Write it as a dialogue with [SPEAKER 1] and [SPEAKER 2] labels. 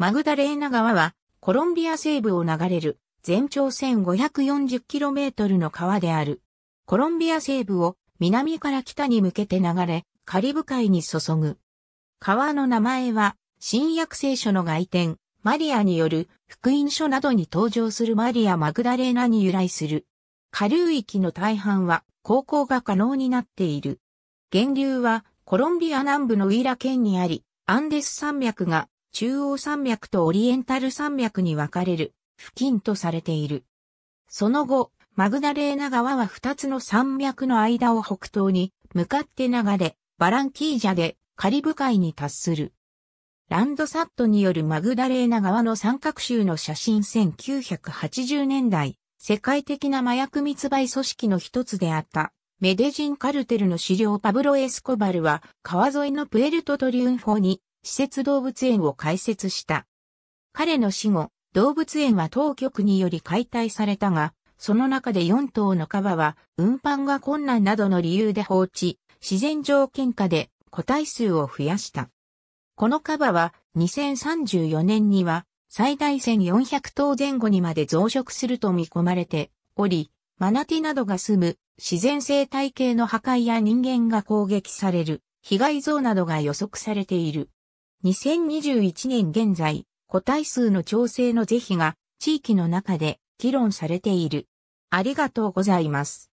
[SPEAKER 1] マグダレーナ川は、コロンビア西部を流れる、全
[SPEAKER 2] 長 1540km の川である。コロンビア西部を南から北に向けて流れ、カリブ海に注ぐ。川の名前は、新約聖書の外典、マリアによる福音書などに登場するマリア・マグダレーナに由来する。下流域の大半は航行が可能になっている。源流はコロンビア南部のウィラ県にあり、アンデス山脈が中央山脈とオリエンタル山脈に分かれる付近とされている。その後、マグダレーナ川は2つの山脈の間を北東に向かって流れ、バランキージャでカリブ海に達する。ランドサットによるマグダレーナ川の三角州の写真1980年代、世界的な麻薬密売組織の一つであった、メデジンカルテルの資料パブロ・エスコバルは、川沿いのプエルトトリュンフォに施設動物園を開設した。彼の死後、動物園は当局により解体されたが、その中で4頭のカバは運搬が困難などの理由で放置、自然条件下で個体数を増やした。このカバは2034年には最大1400頭前後にまで増殖すると見込まれており、マナティなどが住む自然生態系の破壊や人間が攻撃される被害増などが予測されている。2021年現在、個体数の調整の是非が地域の中で議
[SPEAKER 1] 論されている。ありがとうございます。